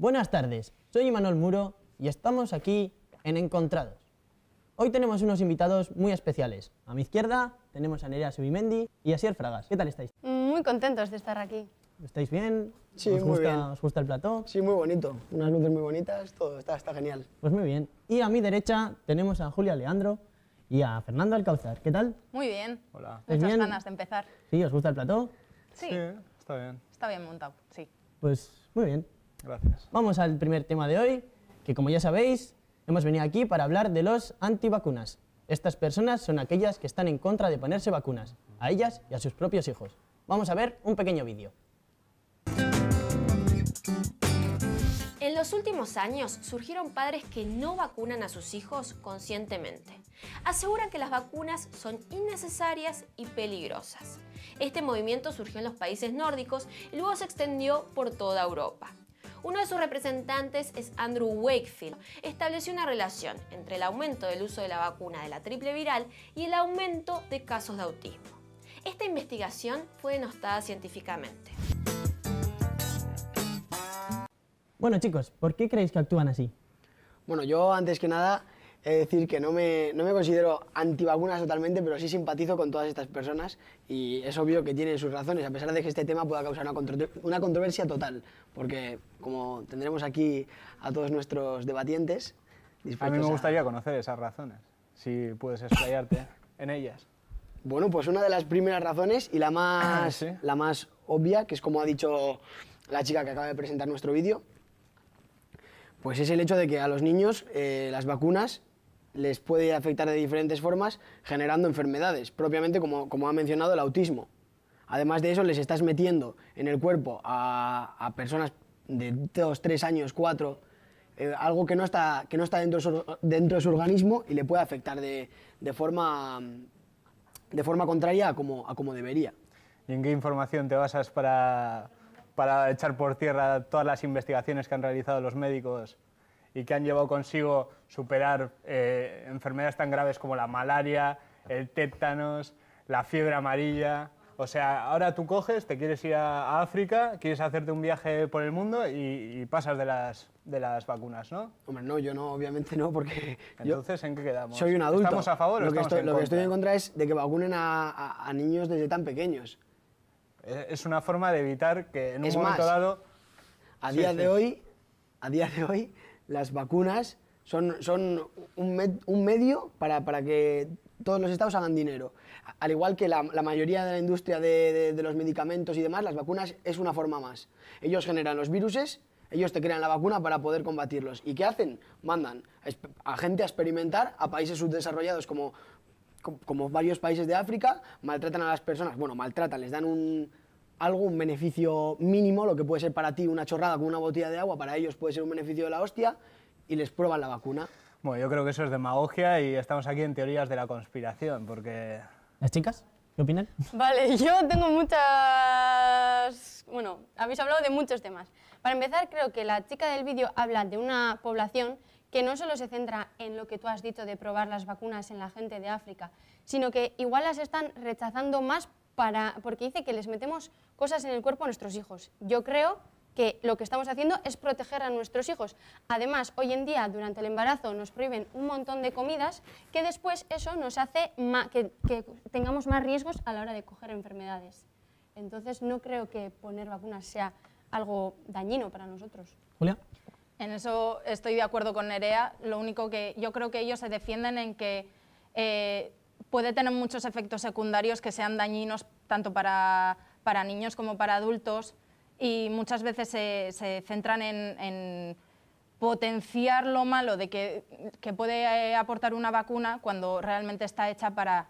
Buenas tardes, soy Manuel Muro y estamos aquí en Encontrados. Hoy tenemos unos invitados muy especiales. A mi izquierda tenemos a Nerea Subimendi y a Sier Fragas. ¿Qué tal estáis? Muy contentos de estar aquí. ¿Estáis bien? Sí, ¿Os muy bien. ¿Os gusta el plató? Sí, muy bonito. Unas luces muy bonitas, todo está, genial. Pues muy bien. Y a mi derecha tenemos a Julia Leandro y a Fernando Alcauzar. ¿Qué tal? Muy bien. Hola. Muchas ganas de empezar. ¿Sí? ¿Os gusta el plató? Sí. sí. Está bien. Está bien montado, sí. Pues muy bien. Vamos al primer tema de hoy, que como ya sabéis, hemos venido aquí para hablar de los antivacunas. Estas personas son aquellas que están en contra de ponerse vacunas, a ellas y a sus propios hijos. Vamos a ver un pequeño vídeo. En los últimos años surgieron padres que no vacunan a sus hijos conscientemente. Aseguran que las vacunas son innecesarias y peligrosas. Este movimiento surgió en los países nórdicos y luego se extendió por toda Europa. Uno de sus representantes es Andrew Wakefield. Estableció una relación entre el aumento del uso de la vacuna de la triple viral y el aumento de casos de autismo. Esta investigación fue denostada científicamente. Bueno chicos, ¿por qué creéis que actúan así? Bueno, yo antes que nada es decir, que no me, no me considero antivacunas totalmente, pero sí simpatizo con todas estas personas y es obvio que tienen sus razones, a pesar de que este tema pueda causar una, una controversia total, porque como tendremos aquí a todos nuestros debatientes... A mí me gustaría conocer esas razones, si puedes explayarte en ellas. Bueno, pues una de las primeras razones y la más, la más obvia, que es como ha dicho la chica que acaba de presentar nuestro vídeo, pues es el hecho de que a los niños eh, las vacunas les puede afectar de diferentes formas, generando enfermedades, propiamente como, ha mencionado el autismo. Además de eso, les estás metiendo en el cuerpo a, personas de 2, 3 años, 4, eh, algo que no está, dentro, de su, dentro de su organismo y le puede afectar de, de, forma, contraria a como, debería. ¿Y en qué información te basas para echar por tierra todas las investigaciones que han realizado los médicos y que han llevado consigo superar eh, enfermedades tan graves como la malaria, el tétanos, la fiebre amarilla. O sea, ahora tú coges, te quieres ir a, África, quieres hacerte un viaje por el mundo y, pasas de las, de las vacunas, ¿no? Hombre, no, yo no, obviamente no, porque... Entonces, ¿en qué quedamos? Soy un adulto. ¿Estamos a favor lo o que estoy, en Lo contra? que estoy en contra es de que vacunen a, niños desde tan pequeños. Eh, es una forma de evitar que en un momento dado... A día de hoy, a día de hoy, las vacunas son, un, medio para, que todos los estados hagan dinero. Al igual que la, mayoría de la industria de, los medicamentos y demás, las vacunas es una forma más. Ellos generan los virus, ellos te crean la vacuna para poder combatirlos. ¿Y qué hacen? Mandan a gente a experimentar a países subdesarrollados como, como varios países de África, maltratan a las personas, bueno, maltratan, les dan un, algo, un beneficio mínimo, lo que puede ser para ti una chorrada con una botella de agua, para ellos puede ser un beneficio de la hostia, y les prueban la vacuna. Bueno, yo creo que eso es demagogia y estamos aquí en teorías de la conspiración, porque... ¿Las chicas? ¿Qué opinan? Vale, yo tengo muchas... Bueno, habéis hablado de muchos temas. Para empezar, creo que la chica del vídeo habla de una población que no solo se centra en lo que tú has dicho de probar las vacunas en la gente de África, sino que igual las están rechazando más porque dice que les metemos cosas en el cuerpo a nuestros hijos. Yo creo que lo que estamos haciendo es proteger a nuestros hijos. Además, hoy en día, durante el embarazo, nos prohíben un montón de comidas que después eso nos hace que, tengamos más riesgos a la hora de coger enfermedades. Entonces, no creo que poner vacunas sea algo dañino para nosotros. Julia. En eso estoy de acuerdo con Nerea. Lo único que yo creo que ellos se defienden en que eh, puede tener muchos efectos secundarios que sean dañinos tanto para, para niños como para adultos y muchas veces se, centran en, en, potenciar lo malo de que, que puede eh, aportar una vacuna cuando realmente está hecha para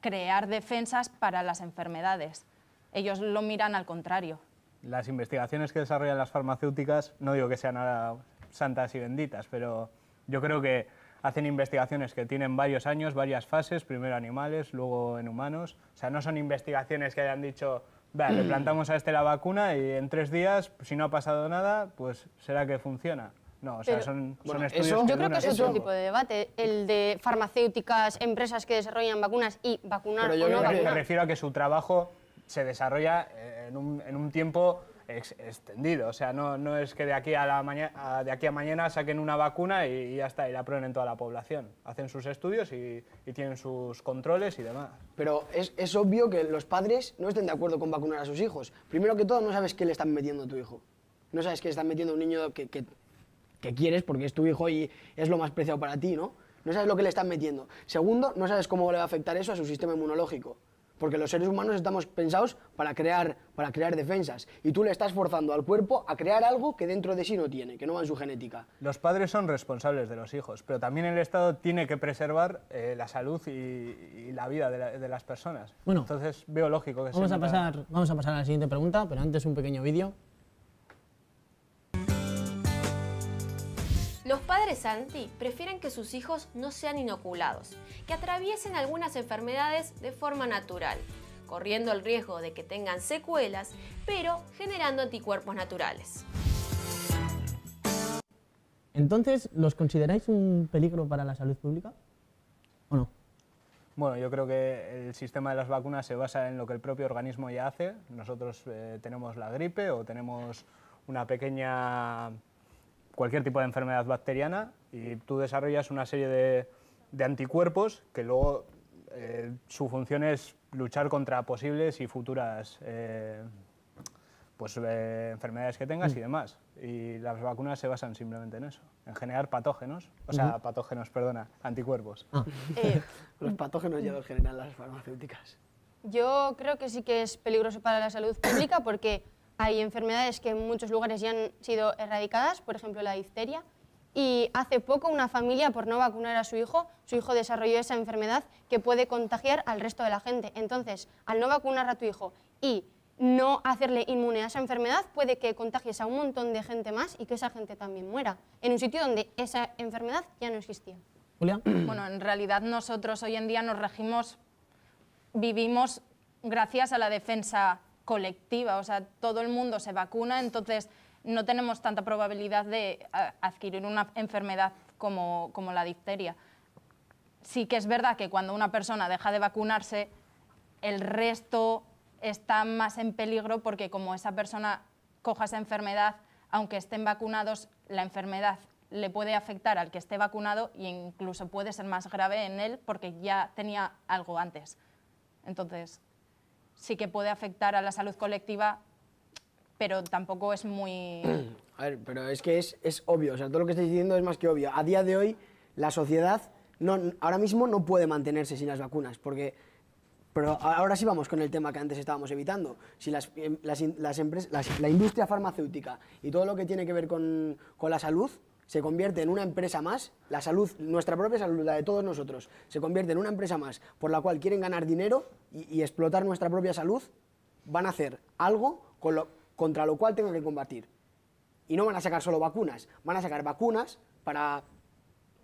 crear defensas para las enfermedades. Ellos lo miran al contrario. Las investigaciones que desarrollan las farmacéuticas, no digo que sean nada santas y benditas, pero yo creo que hacen investigaciones que tienen varios años, varias fases, primero animales, luego en humanos. O sea, no son investigaciones que hayan dicho, vea, le mm. plantamos a este la vacuna y en tres días, si no ha pasado nada, pues será que funciona. No, o sea, son, estudios Yo creo que es otro tipo de debate, el de farmacéuticas, empresas que desarrollan vacunas y vacunar yo me, me refiero a que su trabajo se desarrolla eh, en un, en un tiempo extendido. O sea, no, no, es que de aquí a, la mañana, de aquí a mañana saquen una vacuna y, ya está, y la prueben en toda la población. Hacen sus estudios y, tienen sus controles y demás. Pero es, obvio que los padres no estén de acuerdo con vacunar a sus hijos. Primero que todo, no sabes qué le están metiendo a tu hijo. No sabes qué le están metiendo a un niño que, que quieres porque es tu hijo y es lo más preciado para ti, ¿no? No sabes lo que le están metiendo. Segundo, no sabes cómo le va a afectar eso a su sistema inmunológico porque los seres humanos estamos pensados para crear, para crear defensas. Y tú le estás forzando al cuerpo a crear algo que dentro de sí no tiene, que no va en su genética. Los padres son responsables de los hijos, pero también el Estado tiene que preservar eh, la salud y, la vida de, las personas. Bueno, Entonces veo lógico que vamos a pasar, Vamos a pasar a la siguiente pregunta, pero antes un pequeño vídeo. Los padres anti prefieren que sus hijos no sean inoculados, que atraviesen algunas enfermedades de forma natural, corriendo el riesgo de que tengan secuelas, pero generando anticuerpos naturales. Entonces, ¿los consideráis un peligro para la salud pública o no? Bueno, yo creo que el sistema de las vacunas se basa en lo que el propio organismo ya hace. Nosotros eh, tenemos la gripe o tenemos una pequeña cualquier tipo de enfermedad bacteriana y tú desarrollas una serie de, anticuerpos que luego eh, su función es luchar contra posibles y futuras eh, pues, eh, enfermedades que tengas y mm. demás. Y las vacunas se basan simplemente en eso, en generar patógenos, o sea, patógenos, perdona, anticuerpos. Ah. los patógenos ya los generan las farmacéuticas. Yo creo que sí que es peligroso para la salud pública porque hay enfermedades que en muchos lugares ya han sido erradicadas, por ejemplo la difteria, y hace poco una familia por no vacunar a su hijo, su hijo desarrolló esa enfermedad que puede contagiar al resto de la gente. Entonces, al no vacunar a tu hijo y no hacerle inmune a esa enfermedad, puede que contagies a un montón de gente más y que esa gente también muera, en un sitio donde esa enfermedad ya no existía. Julia. Bueno, en realidad nosotros hoy en día nos regimos, vivimos gracias a la defensa colectiva, o sea, todo el mundo se vacuna, entonces no tenemos tanta probabilidad de eh, adquirir una enfermedad como, como la difteria. Sí que es verdad que cuando una persona deja de vacunarse, el resto está más en peligro porque como esa persona coja esa enfermedad, aunque estén vacunados, la enfermedad le puede afectar al que esté vacunado e incluso puede ser más grave en él porque ya tenía algo antes. Entonces, sí que puede afectar a la salud colectiva, pero tampoco es muy... A ver, pero es que es, es obvio, o sea, todo lo que estáis diciendo es más que obvio. A día de hoy, la sociedad no, ahora mismo no puede mantenerse sin las vacunas, porque... Pero ahora sí vamos con el tema que antes estábamos evitando. Si las, em, las, las la industria farmacéutica y todo lo que tiene que ver con, con la salud se convierte en una empresa más, la salud, nuestra propia salud, la de todos nosotros, se convierte en una empresa más por la cual quieren ganar dinero y, explotar nuestra propia salud, van a hacer algo contra lo cual tengan que combatir. Y no van a sacar solo vacunas, van a sacar vacunas para,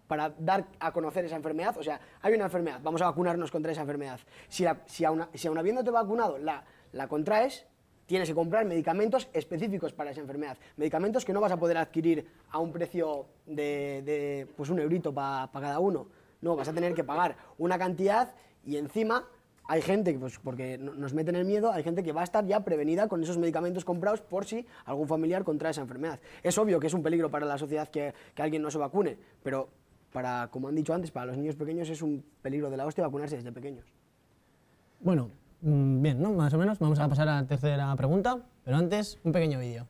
para dar a conocer esa enfermedad. O sea, hay una enfermedad, vamos a vacunarnos contra esa enfermedad. Si, la, si, habiéndote vacunado la, la contraes, tienes que comprar medicamentos específicos para esa enfermedad, medicamentos que no vas a poder adquirir a un precio de, pues un eurito para cada uno, no, vas a tener que pagar una cantidad y encima hay gente, que, pues porque nos meten el miedo, hay gente que va a estar ya prevenida con esos medicamentos comprados por si algún familiar contrae esa enfermedad. Es obvio que es un peligro para la sociedad que, alguien no se vacune, pero para, como han dicho antes, para los niños pequeños es un peligro de la hostia vacunarse desde pequeños. Bueno, Mm, bien, ¿no? Más o menos. Vamos a pasar a la tercera pregunta, pero antes un pequeño vídeo.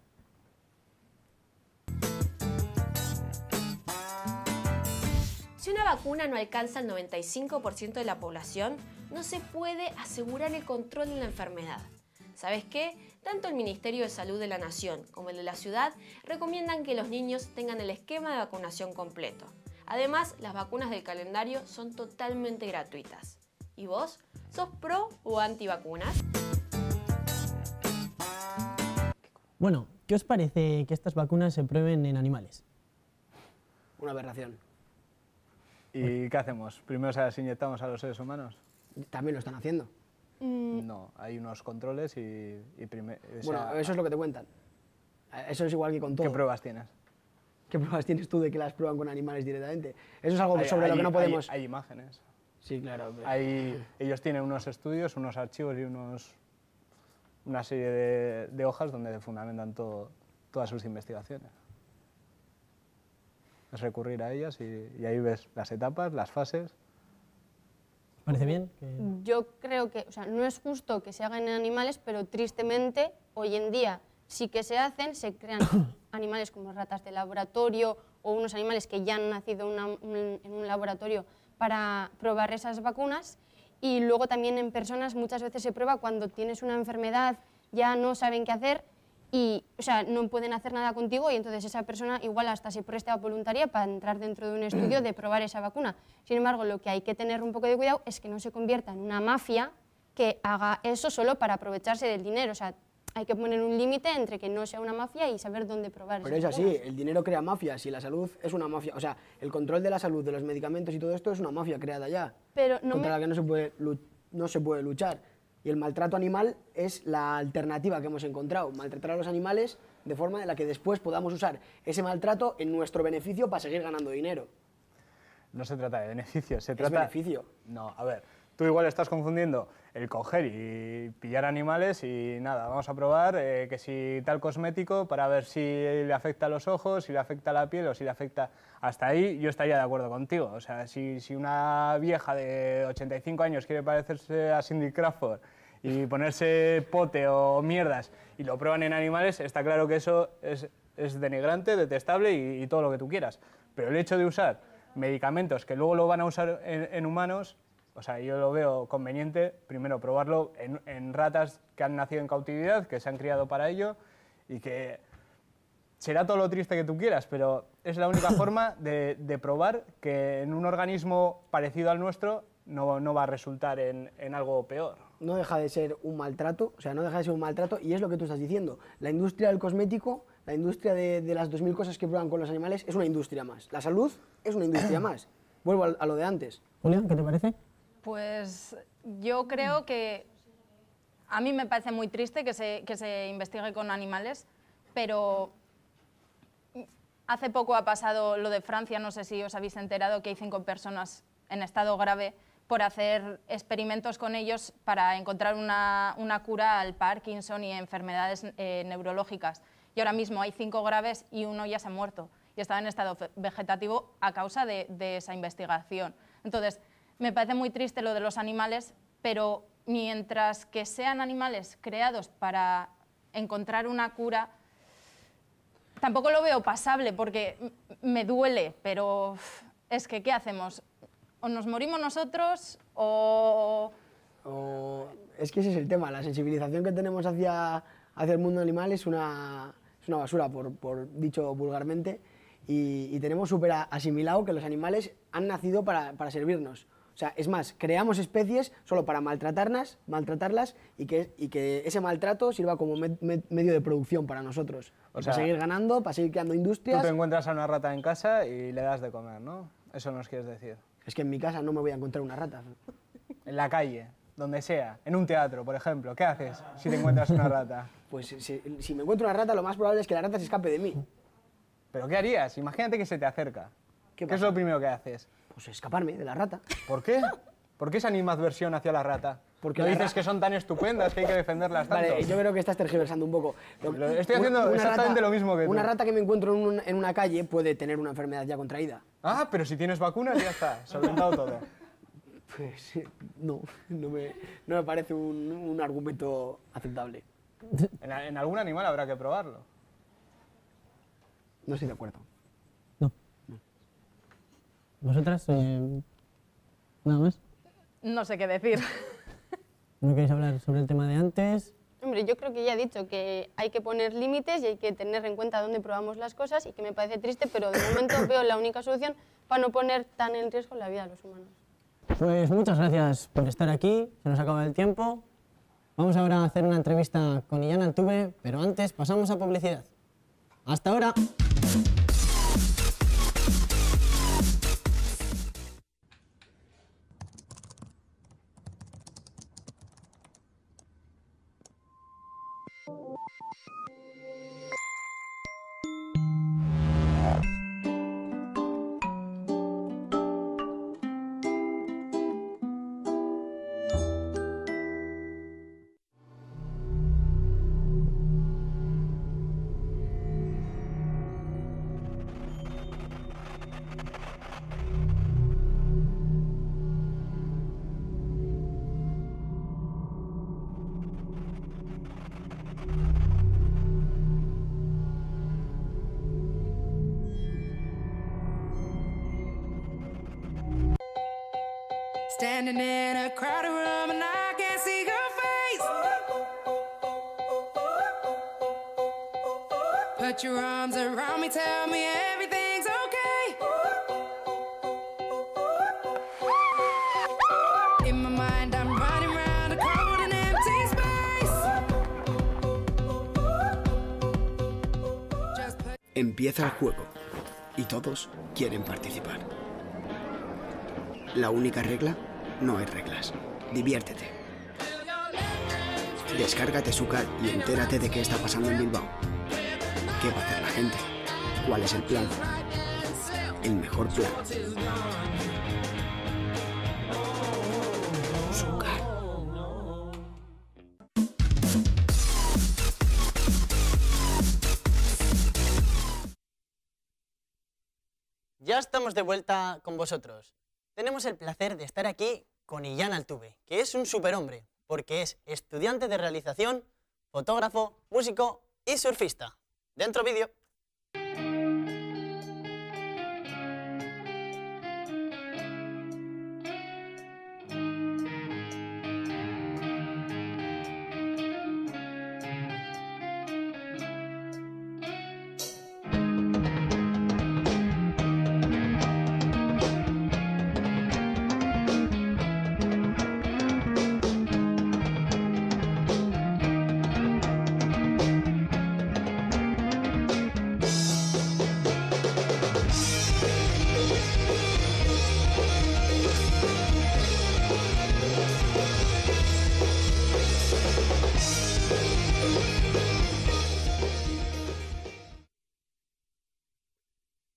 Si una vacuna no alcanza el 95% de la población, no se puede asegurar el control de la enfermedad. ¿Sabes qué? Tanto el Ministerio de Salud de la Nación como el de la ciudad recomiendan que los niños tengan el esquema de vacunación completo. Además, las vacunas del calendario son totalmente gratuitas. ¿Y vos? ¿Sos pro o anti-vacunas? Bueno, ¿qué os parece que estas vacunas se prueben en animales? Una aberración. ¿Y qué hacemos? ¿Primero se las inyectamos a los seres humanos? También lo están haciendo. Mm. No, hay unos controles y, Bueno, eso es lo que te cuentan. Eso es igual que con todo. ¿Qué pruebas tienes? ¿Qué pruebas tienes tú de que las prueban con animales directamente? Eso es algo sobre lo que no podemos... hay imágenes. Sí, claro. ellos tienen unos estudios, unos archivos y unos, una serie de, hojas donde se fundamentan todas sus investigaciones. Es recurrir a ellas y, ahí ves las etapas, las fases. ¿Parece bien? Yo creo que, o sea, no es justo que se hagan en animales, pero tristemente hoy en día sí que se hacen, se crean animales como ratas de laboratorio o unos animales que ya han nacido en un laboratorio para probar esas vacunas y luego también en personas muchas veces se prueba cuando tienes una enfermedad, ya no saben qué hacer y o sea, no pueden hacer nada contigo y entonces esa persona igual hasta se presta voluntaria para entrar dentro de un estudio de probar esa vacuna. Sin embargo, lo que hay que tener un poco de cuidado es que no se convierta en una mafia que haga eso solo para aprovecharse del dinero. O sea, hay que poner un límite entre que no sea una mafia y saber dónde probar. Pero es así, el dinero crea mafias y la salud es una mafia. O sea, el control de la salud, de los medicamentos y todo esto es una mafia creada ya. Pero no contra la que no se, puede, no se puede luchar. Y el maltrato animal es la alternativa que hemos encontrado. Maltratar a los animales de forma de la que después podamos usar ese maltrato en nuestro beneficio para seguir ganando dinero. No se trata de beneficio, se trata... Es beneficio. No, a ver, tú igual estás confundiendo el coger y pillar animales y nada, vamos a probar eh, que si tal cosmético para ver si le afecta a los ojos, si le afecta a la piel o si le afecta hasta ahí, yo estaría de acuerdo contigo. O sea, si, una vieja de 85 años quiere parecerse a Cindy Crawford y ponerse pote o mierdas y lo prueban en animales, está claro que eso es, denigrante, detestable y, todo lo que tú quieras. Pero el hecho de usar medicamentos que luego lo van a usar en humanos o sea, yo lo veo conveniente, primero, probarlo en, ratas que han nacido en cautividad, que se han criado para ello y que será todo lo triste que tú quieras, pero es la única forma de, probar que en un organismo parecido al nuestro no, va a resultar en, algo peor. No deja de ser un maltrato, o sea, no deja de ser un maltrato y es lo que tú estás diciendo. La industria del cosmético, la industria de, de las 2.000 cosas que prueban con los animales es una industria más. La salud es una industria más. Vuelvo a, a lo de antes. Julián, ¿qué te parece? Pues yo creo que a mí me parece muy triste que se, investigue con animales, pero hace poco ha pasado lo de Francia, no sé si os habéis enterado que hay cinco personas en estado grave por hacer experimentos con ellos para encontrar una, cura al Parkinson y enfermedades eh, neurológicas. Y ahora mismo hay cinco graves y uno ya se ha muerto y estaba en estado vegetativo a causa de, de esa investigación. Entonces, me parece muy triste lo de los animales, pero mientras que sean animales creados para encontrar una cura, tampoco lo veo pasable porque me duele, pero es que ¿qué hacemos? O nos morimos nosotros o... Es que ese es el tema, la sensibilización que tenemos hacia, hacia el mundo animal es una, basura, por, dicho vulgarmente, y, tenemos súper asimilado que los animales han nacido para servirnos. O sea, es más, creamos especies solo para maltratarlas, maltratarlas y que, que ese maltrato sirva como medio de producción para nosotros. O sea, para seguir ganando, para seguir creando industrias. Tú te encuentras a una rata en casa y le das de comer, ¿no? Eso nos quieres decir. Es que en mi casa no me voy a encontrar una rata. En la calle, donde sea, en un teatro, por ejemplo, ¿qué haces si te encuentras una rata? Pues si, me encuentro una rata, lo más probable es que la rata se escape de mí. ¿Pero qué harías? Imagínate que se te acerca. ¿Qué es lo primero que haces? Pues escaparme de la rata. ¿Por qué? ¿Por qué esa animadversión hacia la rata? Porque no dices que son tan estupendas que hay que defenderlas tanto. Vale, yo creo que estás tergiversando un poco. Estoy haciendo exactamente lo mismo que tú. Una rata que me encuentro en, una calle puede tener una enfermedad ya contraída. Ah, pero si tienes vacunas ya está, se ha olvidado todo. Pues no, no me, parece un, argumento aceptable. en algún animal habrá que probarlo. No estoy de acuerdo. ¿Vosotras? Eh, ¿Nada más? No sé qué decir. ¿No queréis hablar sobre el tema de antes? Hombre, yo creo que ya he dicho que hay que poner límites y hay que tener en cuenta dónde probamos las cosas y que me parece triste, pero de momento veo la única solución para no poner tan en riesgo la vida de los humanos. Pues muchas gracias por estar aquí, se nos acaba el tiempo. Vamos ahora a hacer una entrevista con Iyana Altuve, pero antes pasamos a publicidad. ¡Hasta ahora! standing in a crowded room and I can't see your face. Put your arms around me, tell me everything's okay. In my mind, I'm running around a cold and empty space. Just Empieza el juego y todos quieren participar. La única regla no hay reglas. Diviértete. Descárgate su car y entérate de qué está pasando en Bilbao. ¿Qué va a hacer la gente? ¿Cuál es el plan? El mejor plan. Ya estamos de vuelta con vosotros. Tenemos el placer de estar aquí con Illán Altuve, que es un superhombre, porque es estudiante de realización, fotógrafo, músico y surfista. Dentro vídeo.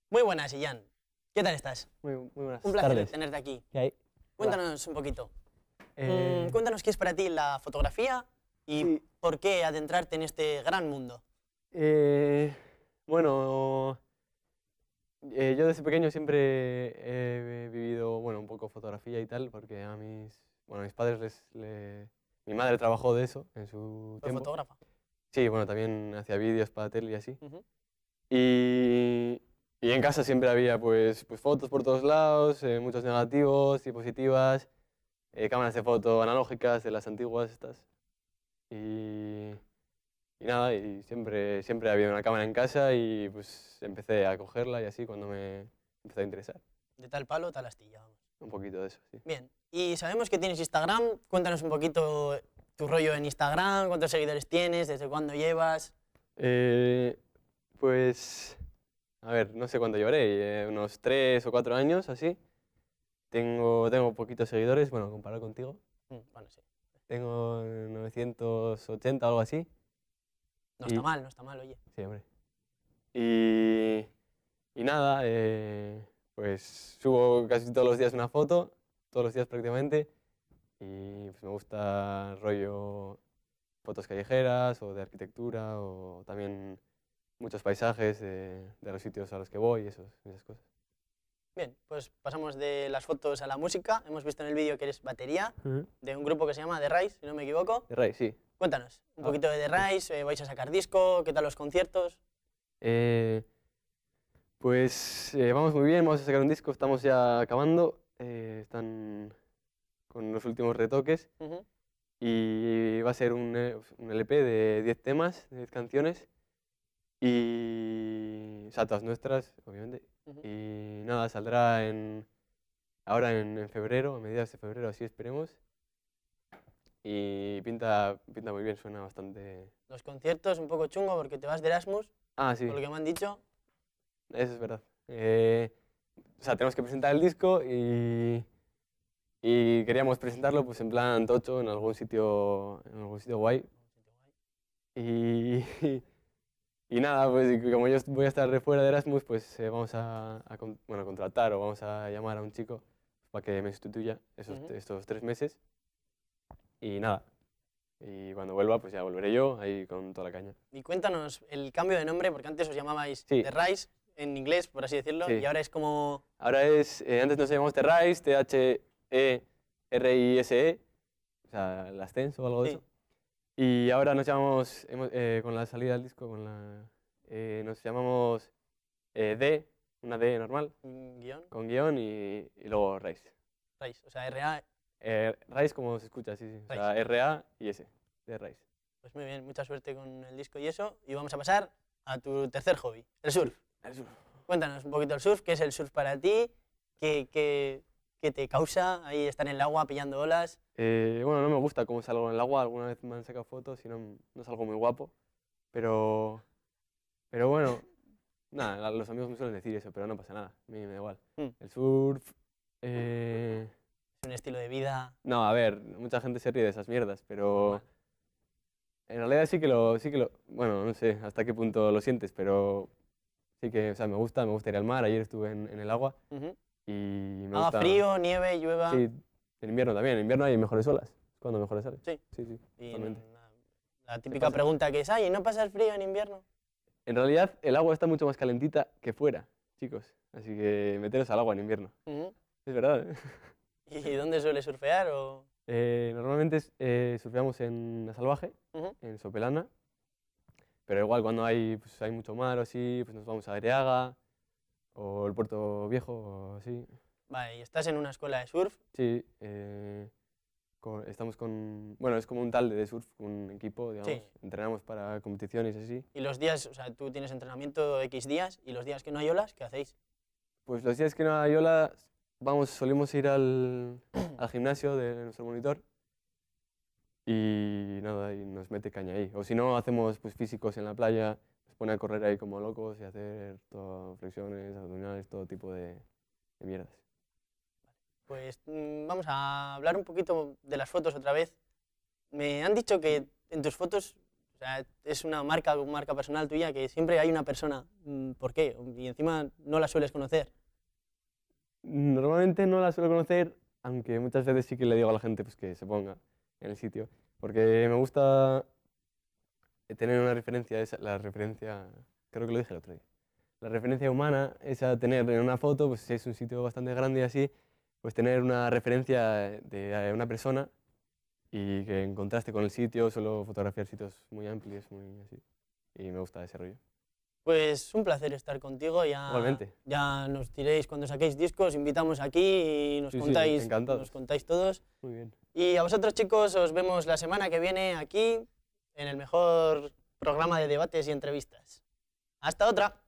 Muy buenas, Ian. ¿Qué tal estás? Muy, muy buenas. Un placer tenerte aquí. ¿Qué hay? Cuéntanos un poquito. Eh, mm, cuéntanos qué es para ti la fotografía y por qué adentrarte en este gran mundo. Eh, bueno, eh, yo desde pequeño siempre he vivido, bueno, un poco fotografía y tal, porque a mis, bueno, mis padres les, Mi madre trabajó de eso en su tiempo. fotógrafa? Sí, bueno, también hacía vídeos para tele y así. Y y en casa siempre había pues, pues fotos por todos lados, eh, muchos negativos y positivas, eh, cámaras de foto analógicas, de las antiguas estas. Y, y, nada, y siempre, siempre había una cámara en casa y pues empecé a cogerla y así cuando me empezó a interesar. De tal palo, tal astilla. Un poquito de eso, sí. Bien, y sabemos que tienes Instagram, cuéntanos un poquito tu rollo en Instagram, cuántos seguidores tienes, desde cuándo llevas. Eh, pues a ver, no sé cuánto llevaré, eh, unos tres o cuatro años, así. Tengo, tengo poquitos seguidores, bueno, comparado contigo. Mm, bueno, sí. Tengo 980 algo así. No está mal, no está mal, oye. Sí, hombre. Y, y nada, eh, pues subo casi todos los días una foto, todos los días prácticamente. Y pues me gusta rollo fotos callejeras o de arquitectura o también muchos paisajes eh, de, los sitios a los que voy y esas cosas. Bien, pues pasamos de las fotos a la música. Hemos visto en el vídeo que eres batería de un grupo que se llama The Rise, si no me equivoco. The Rise, sí. Cuéntanos un ah. poquito de The Rise, eh, vais a sacar disco, ¿qué tal los conciertos? Eh, pues vamos muy bien, vamos a sacar un disco, estamos ya acabando, están con los últimos retoques y va a ser un, un LP de 10 temas, de 10 canciones y. O sea, todas nuestras, obviamente. Y nada, saldrá en. Ahora en, febrero, a mediados de febrero, así esperemos. Y pinta, pinta muy bien, suena bastante. Los conciertos, un poco chungo porque te vas de Erasmus. Ah, sí. Por lo que me han dicho. Eso es verdad. Eh, o sea, tenemos que presentar el disco y. Y queríamos presentarlo pues en plan tocho, en algún sitio, en algún sitio guay. Y. Y nada, pues como yo voy a estar fuera de Erasmus, pues eh, vamos a, contratar o vamos a llamar a un chico para que me sustituya esos, estos tres meses. Y nada, y cuando vuelva, pues ya volveré yo ahí con toda la caña. Y cuéntanos el cambio de nombre, porque antes os llamabais Terrace en inglés, por así decirlo, y ahora es como... Ahora es, eh, antes nos llamamos The Rise, T-H-E-R-I-S-E, e, o sea, el ascenso o algo de eso. Y ahora nos llamamos, eh, con la salida del disco, con la, eh, nos llamamos eh, D, una D normal. ¿Guión? Con guión y, y luego Raiz. Raiz, o sea, RA. Raiz como se escucha, sí, sí. O sea, RA y S, de Raiz. Pues muy bien, mucha suerte con el disco y eso. Y vamos a pasar a tu tercer hobby, el surf. El surf. Cuéntanos un poquito el surf, qué es el surf para ti, qué, qué, ¿Qué te causa ahí estar en el agua pillando olas? Eh, bueno, no me gusta cómo salgo en el agua, alguna vez me han sacado fotos y no, no salgo muy guapo, pero, pero bueno, nada, los amigos me suelen decir eso, pero no pasa nada, a mí me da igual. Hmm. El surf... Eh, ¿Es un estilo de vida? No, a ver, mucha gente se ríe de esas mierdas, pero... En realidad sí que lo, sí que lo, bueno, no sé hasta qué punto lo sientes, pero sí que, o sea, me gusta, me gusta ir al mar, ayer estuve en, el agua y ah, frío, nieve, llueva. Sí, en invierno también. En invierno hay mejores olas. Cuando mejores sale. Sí. Sí, sí. La, típica pregunta que es, ay, ¿no pasa el frío en invierno? En realidad, el agua está mucho más calentita que fuera, chicos. Así que meteros al agua en invierno. Es verdad. ¿eh? ¿Y dónde suele surfear? O? Eh, normalmente eh, surfeamos en la salvaje, en Sopelana. Pero igual cuando hay, pues, hay mucho mar o así, pues nos vamos a Areaga, o el Puerto Viejo, o así. Vale, ¿y estás en una escuela de surf? Sí, eh, estamos con... Bueno, es como un tal de surf, un equipo, digamos. Entrenamos para competiciones y así. ¿Y los días, o sea, tú tienes entrenamiento X días y los días que no hay olas, qué hacéis? Pues los días que no hay olas, vamos, solimos ir al, gimnasio de nuestro monitor y nada, y nos mete caña ahí. O si no, hacemos pues, físicos en la playa, pone a correr ahí como locos y hacer todo flexiones, abdominales, todo tipo de, mierdas. Pues mm, vamos a hablar un poquito de las fotos otra vez. Me han dicho que en tus fotos es una marca, marca personal tuya que siempre hay una persona. Mm, ¿Por qué? Y encima no la sueles conocer. Normalmente no la suelo conocer, aunque muchas veces sí que le digo a la gente pues, que se ponga en el sitio. Porque me gusta eh, tener una referencia, esa, la referencia, creo que lo dije el otro día, la referencia humana, a tener en una foto, pues si es un sitio bastante grande y así, pues tener una referencia de una persona y que en contraste con el sitio solo fotografiar sitios muy amplios, muy así, y me gusta ese rollo. Pues un placer estar contigo, ya, Igualmente. ya nos tiréis cuando saquéis discos, invitamos aquí y nos, contáis, nos contáis todos. Muy bien. Y a vosotros chicos os vemos la semana que viene aquí en el mejor programa de debates y entrevistas. Hasta otra.